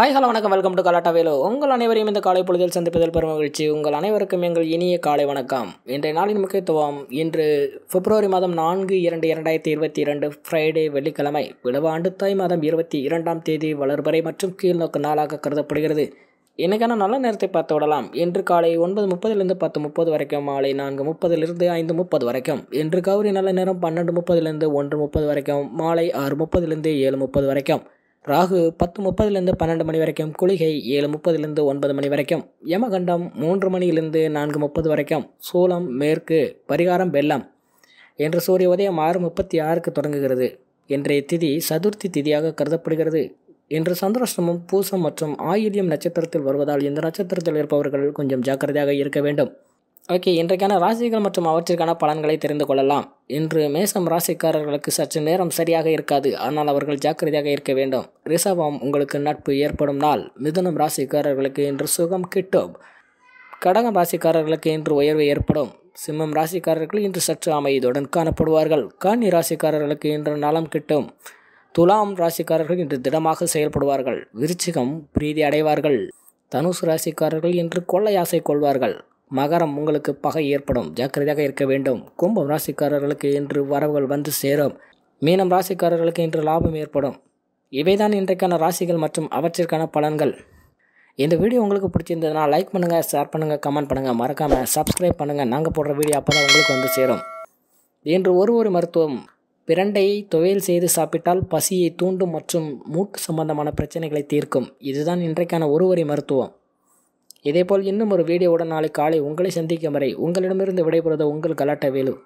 hi hello வணக்கம் welcome to Galatta Velu உங்கள் அனைவரையும் இந்த காலை பொழுதில் சந்திப்பதில் பெரும் மகிழ்ச்சி உங்கள் அனைவருக்கும் எங்கள் இனிய காலை வணக்கம் இன்றைய நாளின் முக்கியத்துவம் இன்று பிப்ரவரி மாதம் நான்கு இரண்டு இரண்டாயிரத்தி இருபத்தி இரண்டு ஃப்ரைடே வெள்ளிக்கிழமை ஆண்டு தாய் மாதம் இருபத்தி இரண்டாம் தேதி வளர்பறை மற்றும் கீழ்நோக்கு நாளாக கருதப்படுகிறது இன்றைக்கான நல்ல நேரத்தை பார்த்து விடலாம் இன்று காலை ஒன்பது முப்பதுலேருந்து பத்து முப்பது வரைக்கும் மாலை நான்கு முப்பதுலேருந்து ஐந்து முப்பது வரைக்கும் இன்று கௌரி நல்ல நேரம் பன்னெண்டு முப்பதுலேருந்து ஒன்று முப்பது வரைக்கும் மாலை ஆறு முப்பதுலேருந்து ஏழு முப்பது வரைக்கும் ராகு பத்து முப்பதுலேருந்து பன்னெண்டு மணி வரைக்கும் குளிகை ஏழு முப்பதுலேருந்து ஒன்பது மணி வரைக்கும் யமகண்டம் மூன்று மணியிலிருந்து நான்கு முப்பது வரைக்கும் சூலம் மேற்கு பரிகாரம் வெள்ளம் என்று சூரிய உதயம் ஆறு முப்பத்தி ஆறுக்கு தொடங்குகிறது இன்றைய திதி சதுர்த்தி திதியாக கருதப்படுகிறது இன்று சந்திராஷ்டமம் பூசம் மற்றும் ஆயுதியம் நட்சத்திரத்தில் வருவதால் இந்த நட்சத்திரத்தில் இருப்பவர்கள் கொஞ்சம் ஜாக்கிரதையாக இருக்க வேண்டும் ஓகே இன்றைக்கான ராசிகள் மற்றும் அவற்றிற்கான பலன்களை தெரிந்து கொள்ளலாம் இன்று மேசம் ராசிக்காரர்களுக்கு சற்று நேரம் சரியாக இருக்காது ஆனால் அவர்கள் ஜாக்கிரதையாக இருக்க வேண்டும் ரிசவம் உங்களுக்கு நட்பு ஏற்படும் நாள் மிதுனம் ராசிக்காரர்களுக்கு இன்று சுகம் கிட்டும் கடகம் ராசிக்காரர்களுக்கு இன்று உயர்வு ஏற்படும் சிம்மம் ராசிக்காரர்கள் இன்று சற்று அமைதியுடன் காணப்படுவார்கள் காணி ராசிக்காரர்களுக்கு இன்று நலம் கிட்டும் துலாம் ராசிக்காரர்கள் இன்று திடமாக செயல்படுவார்கள் விருச்சிகம் பிரீதி அடைவார்கள் தனுசு ராசிக்காரர்கள் இன்று கொள்ளை ஆசை கொள்வார்கள் மகரம் உங்களுக்கு பகை ஏற்படும் ஜாக்கிரதையாக இருக்க வேண்டும் கும்பம் ராசிக்காரர்களுக்கு இன்று வரவுகள் வந்து சேரும் மீனம் ராசிக்காரர்களுக்கு இன்று லாபம் ஏற்படும் இவைதான் இன்றைக்கான ராசிகள் மற்றும் அவற்றிற்கான பலன்கள் இந்த வீடியோ உங்களுக்கு பிடிச்சிருந்ததுன்னா லைக் பண்ணுங்கள் ஷேர் பண்ணுங்கள் கமெண்ட் பண்ணுங்கள் மறக்காமல் சப்ஸ்கிரைப் பண்ணுங்கள் நாங்கள் போடுற வீடியோ அப்போ தான் உங்களுக்கு வந்து சேரும் இன்று ஒரு ஒரு மருத்துவம் பிரண்டையை துவையல் செய்து சாப்பிட்டால் பசியை தூண்டும் மற்றும் மூட்டு சம்பந்தமான பிரச்சனைகளை தீர்க்கும் இதுதான் இன்றைக்கான ஒருவரி மருத்துவம் இதேபோல் இன்னும் ஒரு வீடியோவுடன் நாளை காலை உங்களை சந்திக்கும் வரை உங்களிடமிருந்து விடைபெறுவது உங்கள் கலாட்ட வேலு